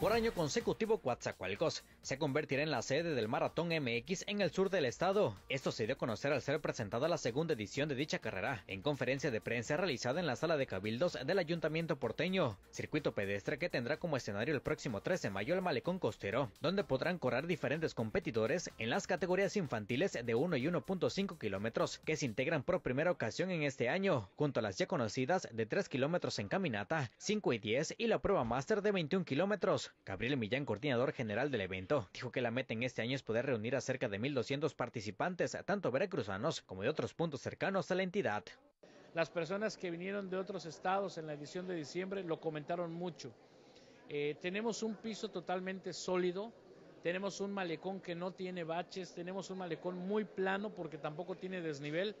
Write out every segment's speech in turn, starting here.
Por año consecutivo, Coatzacoalcos se convertirá en la sede del Maratón MX en el sur del estado. Esto se dio a conocer al ser presentada la segunda edición de dicha carrera en conferencia de prensa realizada en la sala de cabildos del Ayuntamiento porteño, circuito pedestre que tendrá como escenario el próximo 13 de mayo el malecón costero, donde podrán correr diferentes competidores en las categorías infantiles de 1 y 1.5 kilómetros que se integran por primera ocasión en este año, junto a las ya conocidas de 3 kilómetros en caminata, 5 y 10 y la prueba máster de 21 kilómetros. Gabriel Millán, coordinador general del evento, dijo que la meta en este año es poder reunir a cerca de 1.200 participantes, tanto veracruzanos como de otros puntos cercanos a la entidad. Las personas que vinieron de otros estados en la edición de diciembre lo comentaron mucho. Eh, tenemos un piso totalmente sólido, tenemos un malecón que no tiene baches, tenemos un malecón muy plano porque tampoco tiene desnivel,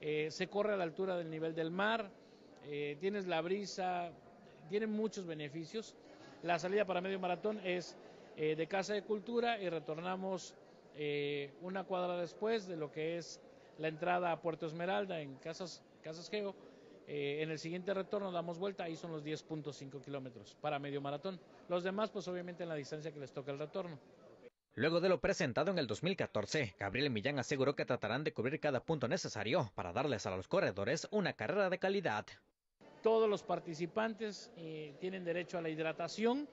eh, se corre a la altura del nivel del mar, eh, tienes la brisa, tiene muchos beneficios la salida para medio maratón es eh, de Casa de Cultura y retornamos eh, una cuadra después de lo que es la entrada a Puerto Esmeralda en Casas, Geo. Eh, en el siguiente retorno damos vuelta, ahí son los 10.5 kilómetros para medio maratón. Los demás, pues obviamente en la distancia que les toca el retorno. Luego de lo presentado en el 2014, Gabriel Millán aseguró que tratarán de cubrir cada punto necesario para darles a los corredores una carrera de calidad. Todos los participantes eh, tienen derecho a la hidratación,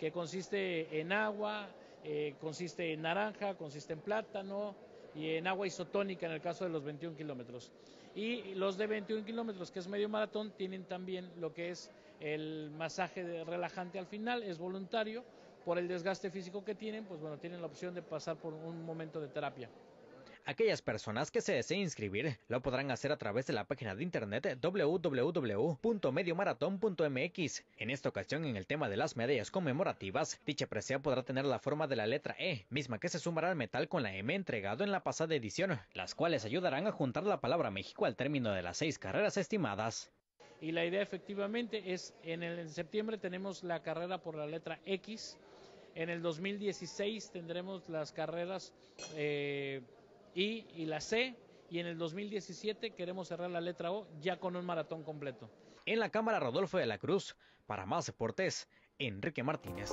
que consiste en agua, eh, consiste en naranja, consiste en plátano y en agua isotónica en el caso de los 21 kilómetros. Y los de 21 kilómetros, que es medio maratón, tienen también lo que es el masaje relajante al final, es voluntario. Por el desgaste físico que tienen, pues bueno, tienen la opción de pasar por un momento de terapia. Aquellas personas que se deseen inscribir lo podrán hacer a través de la página de internet www.mediomaraton.mx. En esta ocasión, en el tema de las medallas conmemorativas, dicha presea podrá tener la forma de la letra E, misma que se sumará al metal con la M entregado en la pasada edición, las cuales ayudarán a juntar la palabra México al término de las seis carreras estimadas. Y la idea efectivamente es, en el septiembre tenemos la carrera por la letra X, en el 2016 tendremos las carreras eh, y la C. Y en el 2017 queremos cerrar la letra O ya con un maratón completo. En la cámara Rodolfo de la Cruz, para más deportes, Enrique Martínez.